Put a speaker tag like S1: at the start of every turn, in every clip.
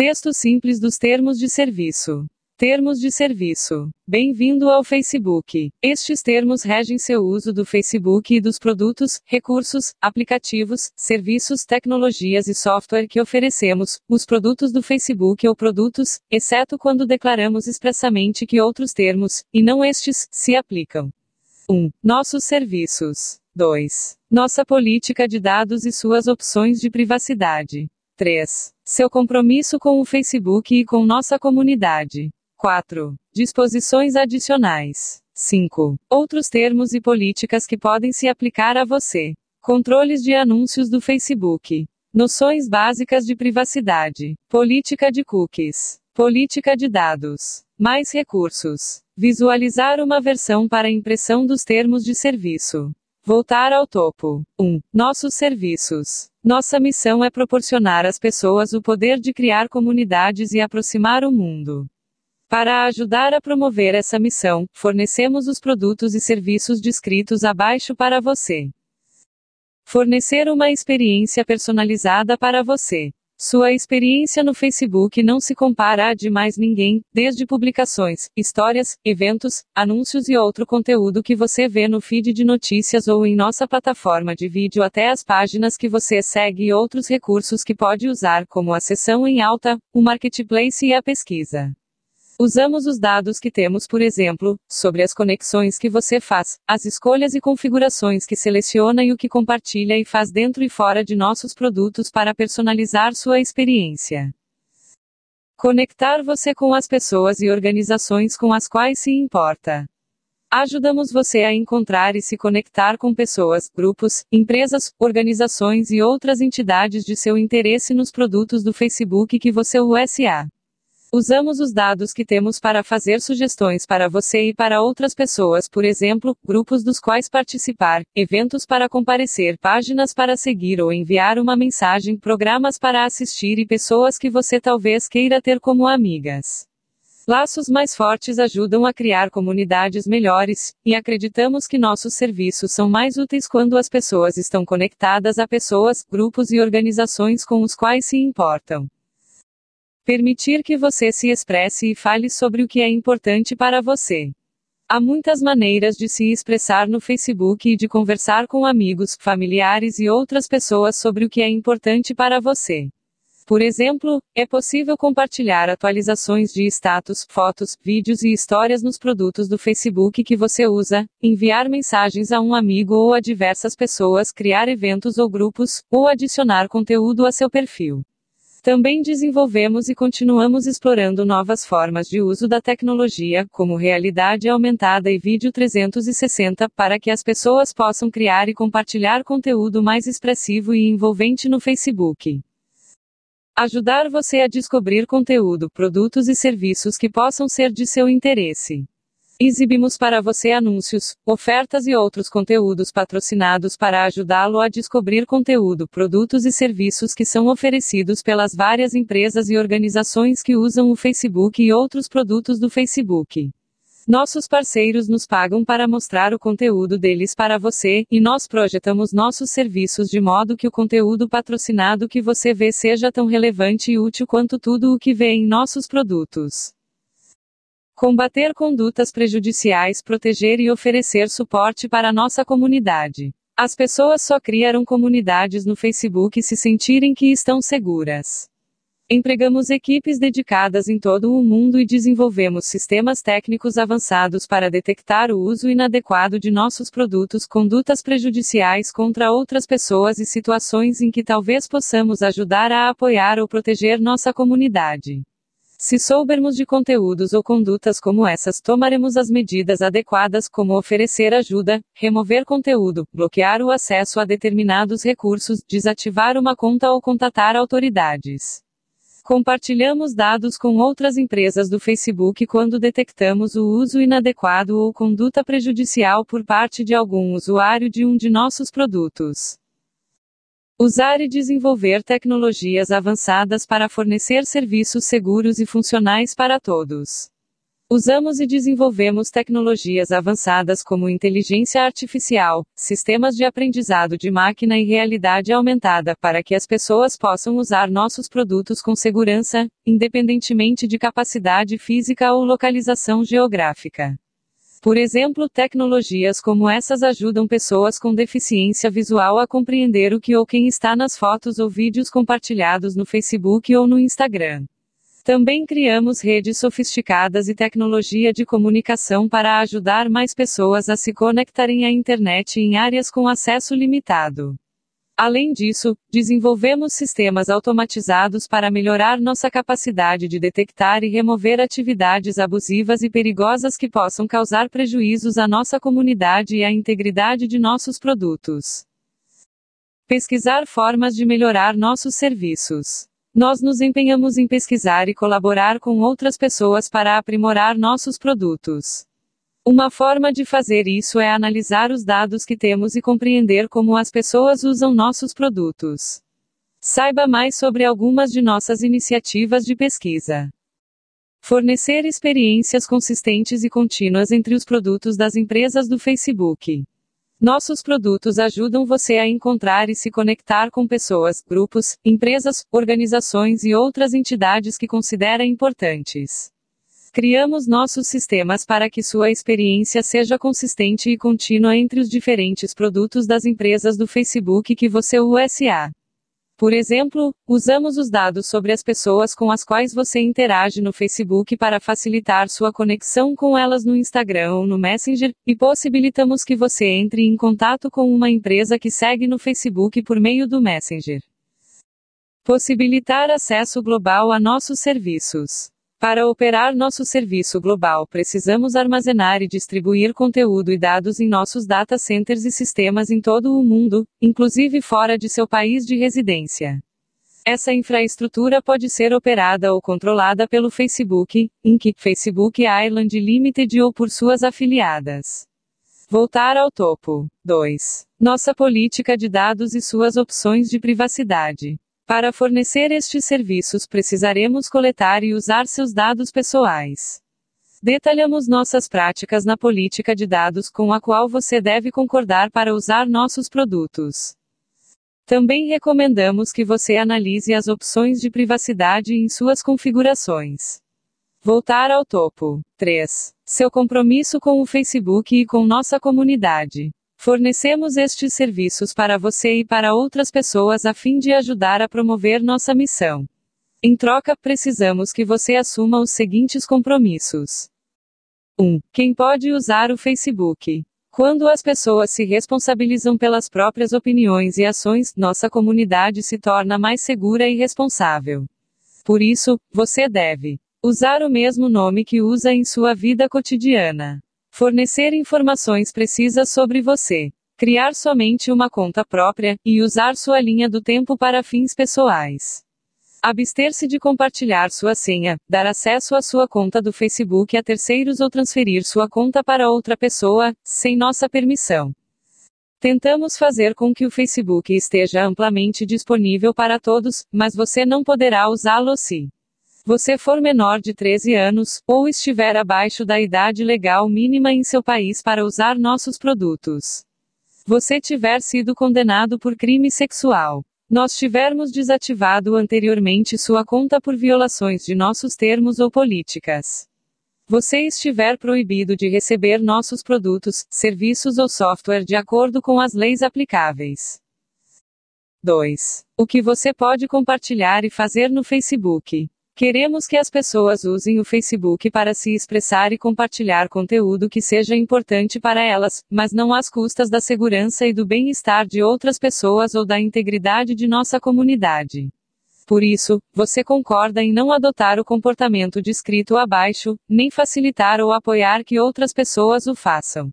S1: Texto simples dos termos de serviço. Termos de serviço. Bem-vindo ao Facebook. Estes termos regem seu uso do Facebook e dos produtos, recursos, aplicativos, serviços, tecnologias e software que oferecemos, os produtos do Facebook ou produtos, exceto quando declaramos expressamente que outros termos, e não estes, se aplicam. 1. Nossos serviços. 2. Nossa política de dados e suas opções de privacidade. 3. Seu compromisso com o Facebook e com nossa comunidade. 4. Disposições adicionais. 5. Outros termos e políticas que podem se aplicar a você. Controles de anúncios do Facebook. Noções básicas de privacidade. Política de cookies. Política de dados. Mais recursos. Visualizar uma versão para impressão dos termos de serviço. Voltar ao topo. 1. Um, nossos serviços. Nossa missão é proporcionar às pessoas o poder de criar comunidades e aproximar o mundo. Para ajudar a promover essa missão, fornecemos os produtos e serviços descritos abaixo para você. Fornecer uma experiência personalizada para você. Sua experiência no Facebook não se compara à de mais ninguém, desde publicações, histórias, eventos, anúncios e outro conteúdo que você vê no feed de notícias ou em nossa plataforma de vídeo até as páginas que você segue e outros recursos que pode usar como a sessão em alta, o marketplace e a pesquisa. Usamos os dados que temos, por exemplo, sobre as conexões que você faz, as escolhas e configurações que seleciona e o que compartilha e faz dentro e fora de nossos produtos para personalizar sua experiência. Conectar você com as pessoas e organizações com as quais se importa. Ajudamos você a encontrar e se conectar com pessoas, grupos, empresas, organizações e outras entidades de seu interesse nos produtos do Facebook que você usa. Usamos os dados que temos para fazer sugestões para você e para outras pessoas, por exemplo, grupos dos quais participar, eventos para comparecer, páginas para seguir ou enviar uma mensagem, programas para assistir e pessoas que você talvez queira ter como amigas. Laços mais fortes ajudam a criar comunidades melhores, e acreditamos que nossos serviços são mais úteis quando as pessoas estão conectadas a pessoas, grupos e organizações com os quais se importam. Permitir que você se expresse e fale sobre o que é importante para você. Há muitas maneiras de se expressar no Facebook e de conversar com amigos, familiares e outras pessoas sobre o que é importante para você. Por exemplo, é possível compartilhar atualizações de status, fotos, vídeos e histórias nos produtos do Facebook que você usa, enviar mensagens a um amigo ou a diversas pessoas, criar eventos ou grupos, ou adicionar conteúdo a seu perfil. Também desenvolvemos e continuamos explorando novas formas de uso da tecnologia, como realidade aumentada e vídeo 360, para que as pessoas possam criar e compartilhar conteúdo mais expressivo e envolvente no Facebook. Ajudar você a descobrir conteúdo, produtos e serviços que possam ser de seu interesse. Exibimos para você anúncios, ofertas e outros conteúdos patrocinados para ajudá-lo a descobrir conteúdo, produtos e serviços que são oferecidos pelas várias empresas e organizações que usam o Facebook e outros produtos do Facebook. Nossos parceiros nos pagam para mostrar o conteúdo deles para você, e nós projetamos nossos serviços de modo que o conteúdo patrocinado que você vê seja tão relevante e útil quanto tudo o que vê em nossos produtos combater condutas prejudiciais, proteger e oferecer suporte para nossa comunidade. As pessoas só criaram comunidades no Facebook se sentirem que estão seguras. Empregamos equipes dedicadas em todo o mundo e desenvolvemos sistemas técnicos avançados para detectar o uso inadequado de nossos produtos, condutas prejudiciais contra outras pessoas e situações em que talvez possamos ajudar a apoiar ou proteger nossa comunidade. Se soubermos de conteúdos ou condutas como essas, tomaremos as medidas adequadas, como oferecer ajuda, remover conteúdo, bloquear o acesso a determinados recursos, desativar uma conta ou contatar autoridades. Compartilhamos dados com outras empresas do Facebook quando detectamos o uso inadequado ou conduta prejudicial por parte de algum usuário de um de nossos produtos. Usar e desenvolver tecnologias avançadas para fornecer serviços seguros e funcionais para todos. Usamos e desenvolvemos tecnologias avançadas como inteligência artificial, sistemas de aprendizado de máquina e realidade aumentada, para que as pessoas possam usar nossos produtos com segurança, independentemente de capacidade física ou localização geográfica. Por exemplo, tecnologias como essas ajudam pessoas com deficiência visual a compreender o que ou quem está nas fotos ou vídeos compartilhados no Facebook ou no Instagram. Também criamos redes sofisticadas e tecnologia de comunicação para ajudar mais pessoas a se conectarem à internet em áreas com acesso limitado. Além disso, desenvolvemos sistemas automatizados para melhorar nossa capacidade de detectar e remover atividades abusivas e perigosas que possam causar prejuízos à nossa comunidade e à integridade de nossos produtos. Pesquisar formas de melhorar nossos serviços. Nós nos empenhamos em pesquisar e colaborar com outras pessoas para aprimorar nossos produtos. Uma forma de fazer isso é analisar os dados que temos e compreender como as pessoas usam nossos produtos. Saiba mais sobre algumas de nossas iniciativas de pesquisa. Fornecer experiências consistentes e contínuas entre os produtos das empresas do Facebook. Nossos produtos ajudam você a encontrar e se conectar com pessoas, grupos, empresas, organizações e outras entidades que considera importantes. Criamos nossos sistemas para que sua experiência seja consistente e contínua entre os diferentes produtos das empresas do Facebook que você usa. Por exemplo, usamos os dados sobre as pessoas com as quais você interage no Facebook para facilitar sua conexão com elas no Instagram ou no Messenger, e possibilitamos que você entre em contato com uma empresa que segue no Facebook por meio do Messenger. Possibilitar acesso global a nossos serviços. Para operar nosso serviço global, precisamos armazenar e distribuir conteúdo e dados em nossos data centers e sistemas em todo o mundo, inclusive fora de seu país de residência. Essa infraestrutura pode ser operada ou controlada pelo Facebook, Inc., Facebook Ireland Limited ou por suas afiliadas. Voltar ao topo. 2. Nossa política de dados e suas opções de privacidade. Para fornecer estes serviços, precisaremos coletar e usar seus dados pessoais. Detalhamos nossas práticas na política de dados com a qual você deve concordar para usar nossos produtos. Também recomendamos que você analise as opções de privacidade em suas configurações. Voltar ao topo. 3. Seu compromisso com o Facebook e com nossa comunidade. Fornecemos estes serviços para você e para outras pessoas a fim de ajudar a promover nossa missão. Em troca, precisamos que você assuma os seguintes compromissos. 1. Um, quem pode usar o Facebook? Quando as pessoas se responsabilizam pelas próprias opiniões e ações, nossa comunidade se torna mais segura e responsável. Por isso, você deve usar o mesmo nome que usa em sua vida cotidiana. Fornecer informações precisas sobre você. Criar somente uma conta própria e usar sua linha do tempo para fins pessoais. Abster-se de compartilhar sua senha, dar acesso à sua conta do Facebook a terceiros ou transferir sua conta para outra pessoa, sem nossa permissão. Tentamos fazer com que o Facebook esteja amplamente disponível para todos, mas você não poderá usá-lo se você for menor de 13 anos, ou estiver abaixo da idade legal mínima em seu país para usar nossos produtos. Você tiver sido condenado por crime sexual. Nós tivermos desativado anteriormente sua conta por violações de nossos termos ou políticas. Você estiver proibido de receber nossos produtos, serviços ou software de acordo com as leis aplicáveis. 2. O que você pode compartilhar e fazer no Facebook. Queremos que as pessoas usem o Facebook para se expressar e compartilhar conteúdo que seja importante para elas, mas não às custas da segurança e do bem-estar de outras pessoas ou da integridade de nossa comunidade. Por isso, você concorda em não adotar o comportamento descrito abaixo, nem facilitar ou apoiar que outras pessoas o façam.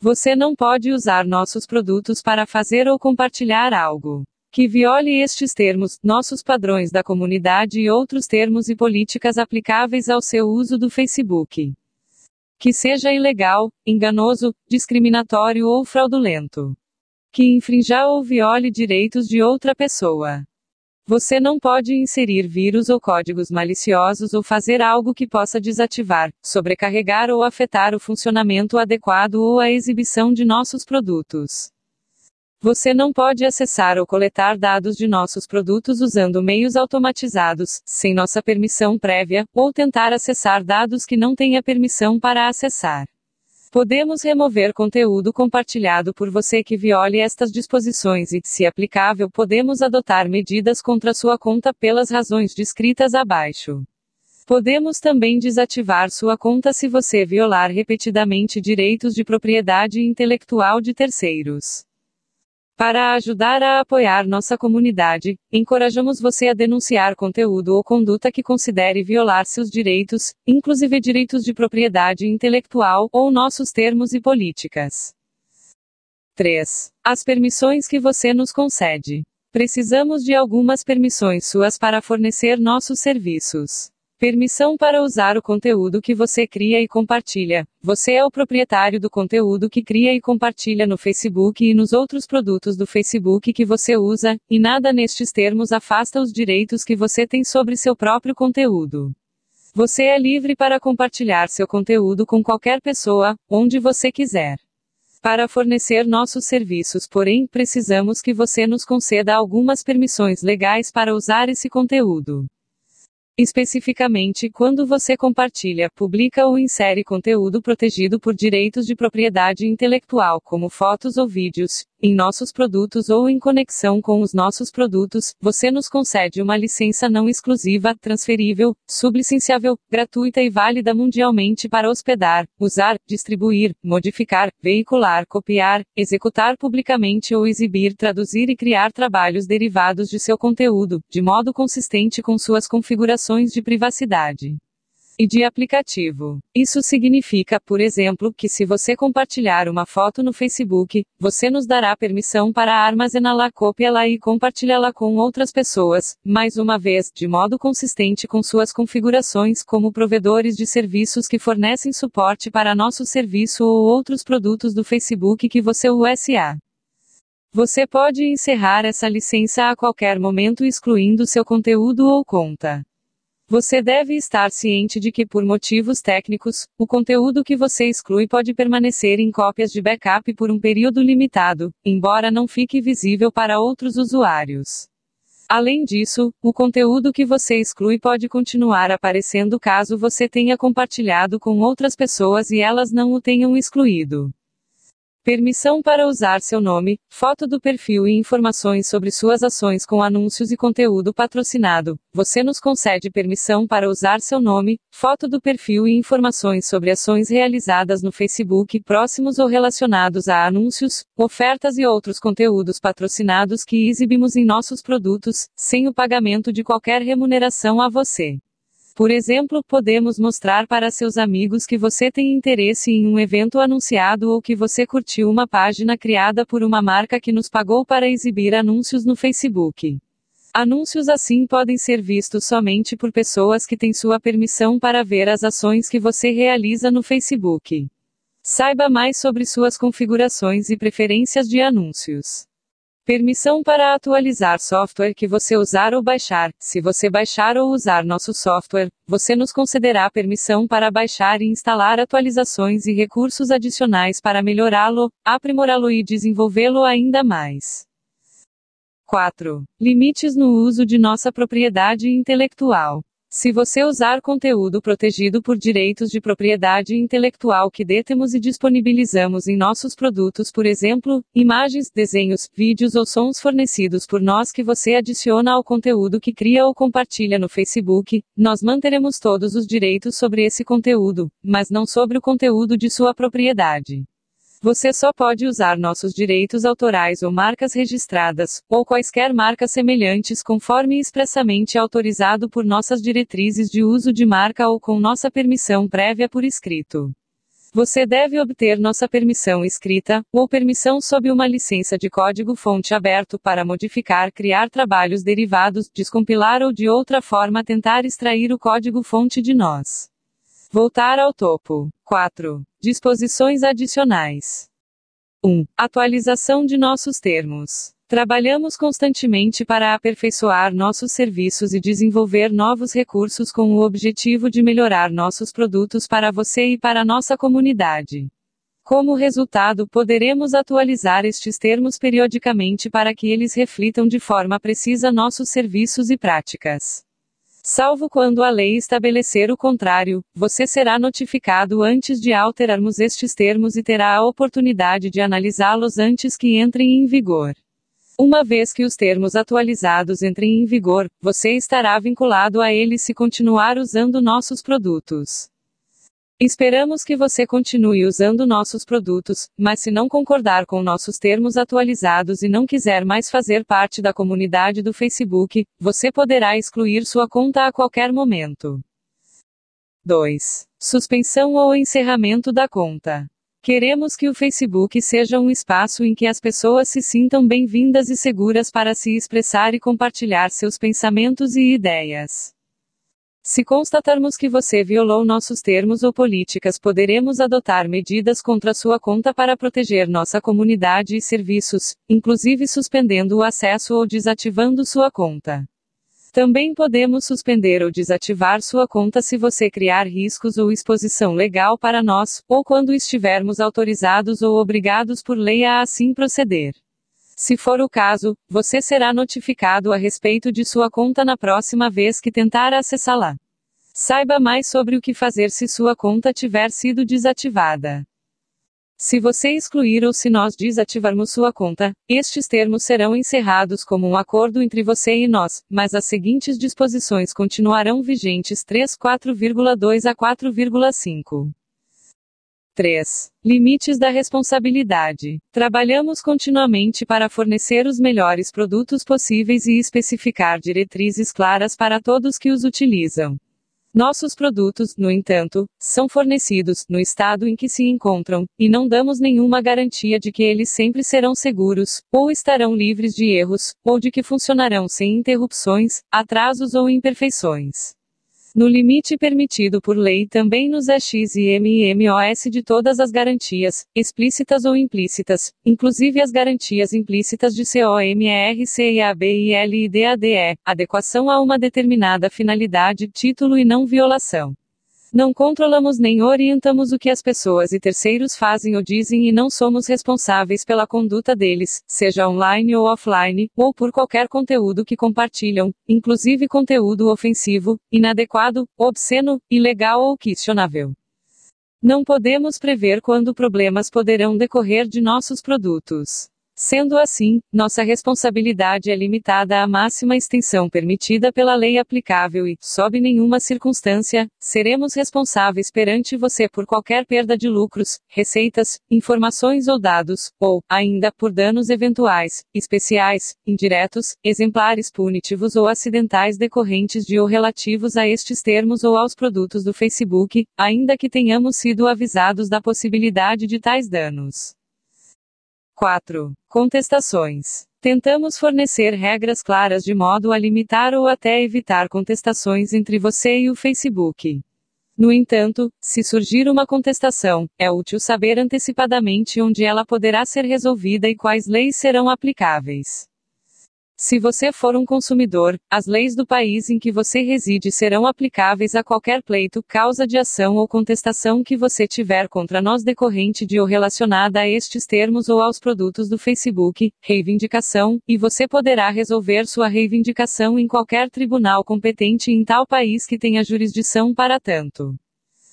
S1: Você não pode usar nossos produtos para fazer ou compartilhar algo que viole estes termos, nossos padrões da comunidade e outros termos e políticas aplicáveis ao seu uso do Facebook. Que seja ilegal, enganoso, discriminatório ou fraudulento. Que infrinja ou viole direitos de outra pessoa. Você não pode inserir vírus ou códigos maliciosos ou fazer algo que possa desativar, sobrecarregar ou afetar o funcionamento adequado ou a exibição de nossos produtos. Você não pode acessar ou coletar dados de nossos produtos usando meios automatizados, sem nossa permissão prévia, ou tentar acessar dados que não tenha permissão para acessar. Podemos remover conteúdo compartilhado por você que viole estas disposições e, se aplicável, podemos adotar medidas contra sua conta pelas razões descritas abaixo. Podemos também desativar sua conta se você violar repetidamente direitos de propriedade intelectual de terceiros. Para ajudar a apoiar nossa comunidade, encorajamos você a denunciar conteúdo ou conduta que considere violar seus direitos, inclusive direitos de propriedade intelectual, ou nossos termos e políticas. 3. As permissões que você nos concede. Precisamos de algumas permissões suas para fornecer nossos serviços. Permissão para usar o conteúdo que você cria e compartilha. Você é o proprietário do conteúdo que cria e compartilha no Facebook e nos outros produtos do Facebook que você usa, e nada nestes termos afasta os direitos que você tem sobre seu próprio conteúdo. Você é livre para compartilhar seu conteúdo com qualquer pessoa, onde você quiser. Para fornecer nossos serviços, porém, precisamos que você nos conceda algumas permissões legais para usar esse conteúdo. Especificamente, quando você compartilha, publica ou insere conteúdo protegido por direitos de propriedade intelectual, como fotos ou vídeos, em nossos produtos ou em conexão com os nossos produtos, você nos concede uma licença não exclusiva, transferível, sublicenciável, gratuita e válida mundialmente para hospedar, usar, distribuir, modificar, veicular, copiar, executar publicamente ou exibir, traduzir e criar trabalhos derivados de seu conteúdo, de modo consistente com suas configurações de privacidade e de aplicativo. Isso significa, por exemplo, que se você compartilhar uma foto no Facebook, você nos dará permissão para armazená-la, copiá-la e compartilhá-la com outras pessoas, mais uma vez, de modo consistente com suas configurações como provedores de serviços que fornecem suporte para nosso serviço ou outros produtos do Facebook que você usa. Você pode encerrar essa licença a qualquer momento excluindo seu conteúdo ou conta. Você deve estar ciente de que, por motivos técnicos, o conteúdo que você exclui pode permanecer em cópias de backup por um período limitado, embora não fique visível para outros usuários. Além disso, o conteúdo que você exclui pode continuar aparecendo caso você tenha compartilhado com outras pessoas e elas não o tenham excluído. Permissão para usar seu nome, foto do perfil e informações sobre suas ações com anúncios e conteúdo patrocinado. Você nos concede permissão para usar seu nome, foto do perfil e informações sobre ações realizadas no Facebook próximos ou relacionados a anúncios, ofertas e outros conteúdos patrocinados que exibimos em nossos produtos, sem o pagamento de qualquer remuneração a você. Por exemplo, podemos mostrar para seus amigos que você tem interesse em um evento anunciado ou que você curtiu uma página criada por uma marca que nos pagou para exibir anúncios no Facebook. Anúncios assim podem ser vistos somente por pessoas que têm sua permissão para ver as ações que você realiza no Facebook. Saiba mais sobre suas configurações e preferências de anúncios. Permissão para atualizar software que você usar ou baixar. Se você baixar ou usar nosso software, você nos concederá permissão para baixar e instalar atualizações e recursos adicionais para melhorá-lo, aprimorá-lo e desenvolvê-lo ainda mais. 4. Limites no uso de nossa propriedade intelectual. Se você usar conteúdo protegido por direitos de propriedade intelectual que detemos e disponibilizamos em nossos produtos, por exemplo, imagens, desenhos, vídeos ou sons fornecidos por nós que você adiciona ao conteúdo que cria ou compartilha no Facebook, nós manteremos todos os direitos sobre esse conteúdo, mas não sobre o conteúdo de sua propriedade. Você só pode usar nossos direitos autorais ou marcas registradas, ou quaisquer marcas semelhantes conforme expressamente autorizado por nossas diretrizes de uso de marca ou com nossa permissão prévia por escrito. Você deve obter nossa permissão escrita, ou permissão sob uma licença de código-fonte aberto para modificar, criar trabalhos derivados, descompilar ou de outra forma tentar extrair o código-fonte de nós. Voltar ao topo. 4. Disposições adicionais. 1. Atualização de nossos termos. Trabalhamos constantemente para aperfeiçoar nossos serviços e desenvolver novos recursos com o objetivo de melhorar nossos produtos para você e para nossa comunidade. Como resultado, poderemos atualizar estes termos periodicamente para que eles reflitam de forma precisa nossos serviços e práticas. Salvo quando a lei estabelecer o contrário, você será notificado antes de alterarmos estes termos e terá a oportunidade de analisá-los antes que entrem em vigor. Uma vez que os termos atualizados entrem em vigor, você estará vinculado a eles se continuar usando nossos produtos. Esperamos que você continue usando nossos produtos, mas se não concordar com nossos termos atualizados e não quiser mais fazer parte da comunidade do Facebook, você poderá excluir sua conta a qualquer momento. 2. Suspensão ou encerramento da conta. Queremos que o Facebook seja um espaço em que as pessoas se sintam bem-vindas e seguras para se expressar e compartilhar seus pensamentos e ideias. Se constatarmos que você violou nossos termos ou políticas, poderemos adotar medidas contra sua conta para proteger nossa comunidade e serviços, inclusive suspendendo o acesso ou desativando sua conta. Também podemos suspender ou desativar sua conta se você criar riscos ou exposição legal para nós, ou quando estivermos autorizados ou obrigados por lei a assim proceder. Se for o caso, você será notificado a respeito de sua conta na próxima vez que tentar acessá-la. Saiba mais sobre o que fazer se sua conta tiver sido desativada. Se você excluir ou se nós desativarmos sua conta, estes termos serão encerrados como um acordo entre você e nós, mas as seguintes disposições continuarão vigentes 3,4,2 a 4,5. 3. Limites da responsabilidade. Trabalhamos continuamente para fornecer os melhores produtos possíveis e especificar diretrizes claras para todos que os utilizam. Nossos produtos, no entanto, são fornecidos no estado em que se encontram, e não damos nenhuma garantia de que eles sempre serão seguros, ou estarão livres de erros, ou de que funcionarão sem interrupções, atrasos ou imperfeições no limite permitido por lei também nos AX é e MMOS de todas as garantias, explícitas ou implícitas, inclusive as garantias implícitas de COMER, e LIDADE, adequação a uma determinada finalidade, título e não violação. Não controlamos nem orientamos o que as pessoas e terceiros fazem ou dizem e não somos responsáveis pela conduta deles, seja online ou offline, ou por qualquer conteúdo que compartilham, inclusive conteúdo ofensivo, inadequado, obsceno, ilegal ou questionável. Não podemos prever quando problemas poderão decorrer de nossos produtos. Sendo assim, nossa responsabilidade é limitada à máxima extensão permitida pela lei aplicável e, sob nenhuma circunstância, seremos responsáveis perante você por qualquer perda de lucros, receitas, informações ou dados, ou, ainda, por danos eventuais, especiais, indiretos, exemplares punitivos ou acidentais decorrentes de ou relativos a estes termos ou aos produtos do Facebook, ainda que tenhamos sido avisados da possibilidade de tais danos. 4. Contestações. Tentamos fornecer regras claras de modo a limitar ou até evitar contestações entre você e o Facebook. No entanto, se surgir uma contestação, é útil saber antecipadamente onde ela poderá ser resolvida e quais leis serão aplicáveis. Se você for um consumidor, as leis do país em que você reside serão aplicáveis a qualquer pleito, causa de ação ou contestação que você tiver contra nós decorrente de ou relacionada a estes termos ou aos produtos do Facebook, reivindicação, e você poderá resolver sua reivindicação em qualquer tribunal competente em tal país que tenha jurisdição para tanto.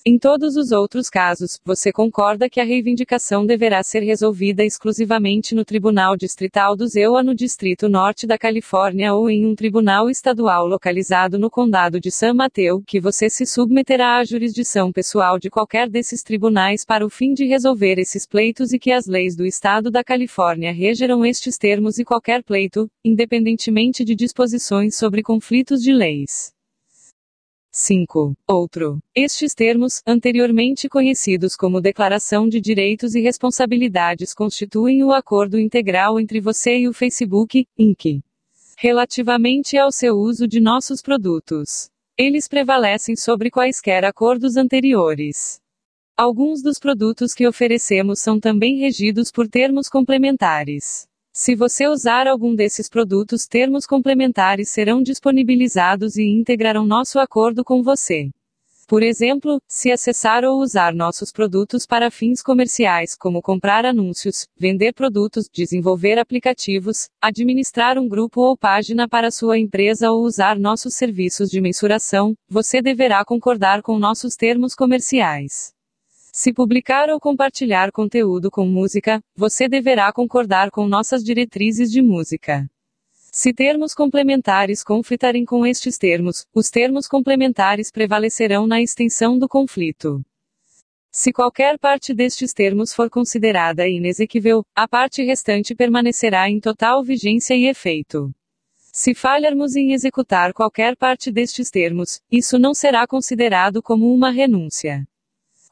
S1: Em todos os outros casos, você concorda que a reivindicação deverá ser resolvida exclusivamente no Tribunal Distrital do ZEUA no Distrito Norte da Califórnia ou em um tribunal estadual localizado no Condado de San Mateo, que você se submeterá à jurisdição pessoal de qualquer desses tribunais para o fim de resolver esses pleitos e que as leis do Estado da Califórnia regerão estes termos e qualquer pleito, independentemente de disposições sobre conflitos de leis. 5. Outro. Estes termos, anteriormente conhecidos como Declaração de Direitos e Responsabilidades, constituem o acordo integral entre você e o Facebook, Inc. relativamente ao seu uso de nossos produtos. Eles prevalecem sobre quaisquer acordos anteriores. Alguns dos produtos que oferecemos são também regidos por termos complementares. Se você usar algum desses produtos, termos complementares serão disponibilizados e integrarão nosso acordo com você. Por exemplo, se acessar ou usar nossos produtos para fins comerciais, como comprar anúncios, vender produtos, desenvolver aplicativos, administrar um grupo ou página para sua empresa ou usar nossos serviços de mensuração, você deverá concordar com nossos termos comerciais. Se publicar ou compartilhar conteúdo com música, você deverá concordar com nossas diretrizes de música. Se termos complementares conflitarem com estes termos, os termos complementares prevalecerão na extensão do conflito. Se qualquer parte destes termos for considerada inexequível, a parte restante permanecerá em total vigência e efeito. Se falharmos em executar qualquer parte destes termos, isso não será considerado como uma renúncia.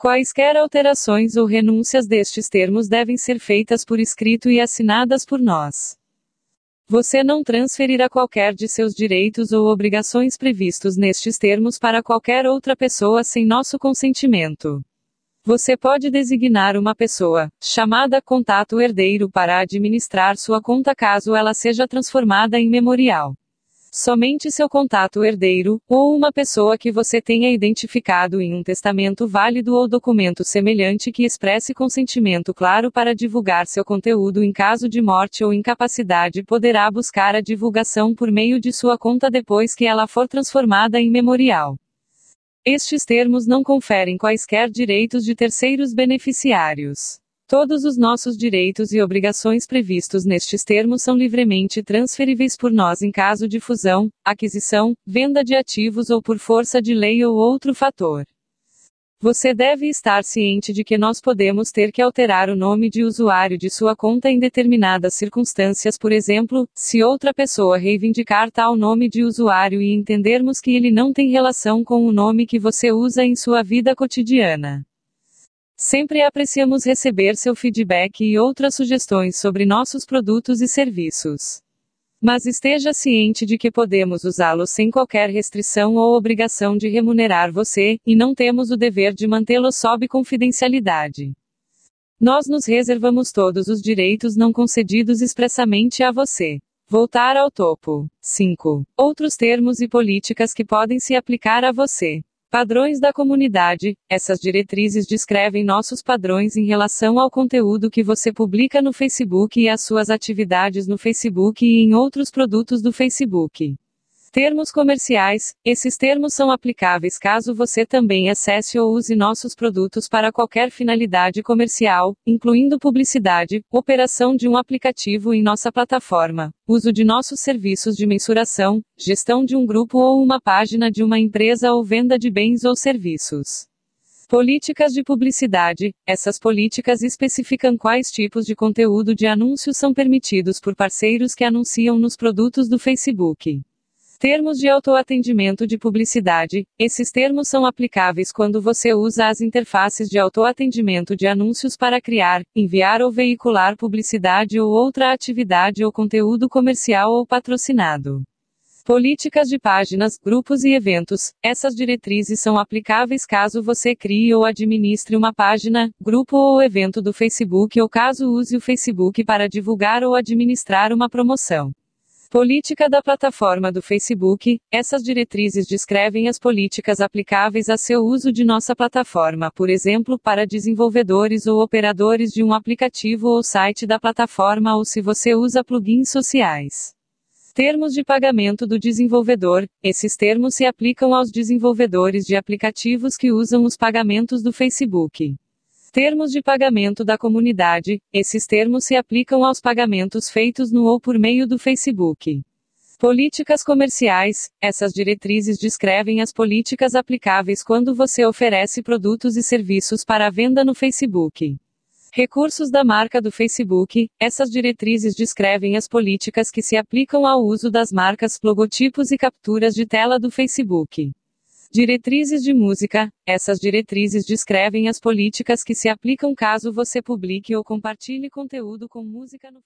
S1: Quaisquer alterações ou renúncias destes termos devem ser feitas por escrito e assinadas por nós. Você não transferirá qualquer de seus direitos ou obrigações previstos nestes termos para qualquer outra pessoa sem nosso consentimento. Você pode designar uma pessoa, chamada contato herdeiro, para administrar sua conta caso ela seja transformada em memorial. Somente seu contato herdeiro, ou uma pessoa que você tenha identificado em um testamento válido ou documento semelhante que expresse consentimento claro para divulgar seu conteúdo em caso de morte ou incapacidade poderá buscar a divulgação por meio de sua conta depois que ela for transformada em memorial. Estes termos não conferem quaisquer direitos de terceiros beneficiários. Todos os nossos direitos e obrigações previstos nestes termos são livremente transferíveis por nós em caso de fusão, aquisição, venda de ativos ou por força de lei ou outro fator. Você deve estar ciente de que nós podemos ter que alterar o nome de usuário de sua conta em determinadas circunstâncias, por exemplo, se outra pessoa reivindicar tal nome de usuário e entendermos que ele não tem relação com o nome que você usa em sua vida cotidiana. Sempre apreciamos receber seu feedback e outras sugestões sobre nossos produtos e serviços. Mas esteja ciente de que podemos usá-los sem qualquer restrição ou obrigação de remunerar você, e não temos o dever de mantê lo sob confidencialidade. Nós nos reservamos todos os direitos não concedidos expressamente a você. Voltar ao topo. 5. Outros termos e políticas que podem se aplicar a você. Padrões da comunidade. Essas diretrizes descrevem nossos padrões em relação ao conteúdo que você publica no Facebook e às suas atividades no Facebook e em outros produtos do Facebook. Termos comerciais: Esses termos são aplicáveis caso você também acesse ou use nossos produtos para qualquer finalidade comercial, incluindo publicidade, operação de um aplicativo em nossa plataforma, uso de nossos serviços de mensuração, gestão de um grupo ou uma página de uma empresa ou venda de bens ou serviços. Políticas de publicidade. Essas políticas especificam quais tipos de conteúdo de anúncios são permitidos por parceiros que anunciam nos produtos do Facebook. Termos de autoatendimento de publicidade. Esses termos são aplicáveis quando você usa as interfaces de autoatendimento de anúncios para criar, enviar ou veicular publicidade ou outra atividade ou conteúdo comercial ou patrocinado. Políticas de páginas, grupos e eventos. Essas diretrizes são aplicáveis caso você crie ou administre uma página, grupo ou evento do Facebook ou caso use o Facebook para divulgar ou administrar uma promoção. Política da plataforma do Facebook. Essas diretrizes descrevem as políticas aplicáveis a seu uso de nossa plataforma, por exemplo, para desenvolvedores ou operadores de um aplicativo ou site da plataforma ou se você usa plugins sociais. Termos de pagamento do desenvolvedor. Esses termos se aplicam aos desenvolvedores de aplicativos que usam os pagamentos do Facebook. Termos de pagamento da comunidade. Esses termos se aplicam aos pagamentos feitos no ou por meio do Facebook. Políticas comerciais. Essas diretrizes descrevem as políticas aplicáveis quando você oferece produtos e serviços para venda no Facebook. Recursos da marca do Facebook. Essas diretrizes descrevem as políticas que se aplicam ao uso das marcas, logotipos e capturas de tela do Facebook. Diretrizes de música. Essas diretrizes descrevem as políticas que se aplicam caso você publique ou compartilhe conteúdo com música no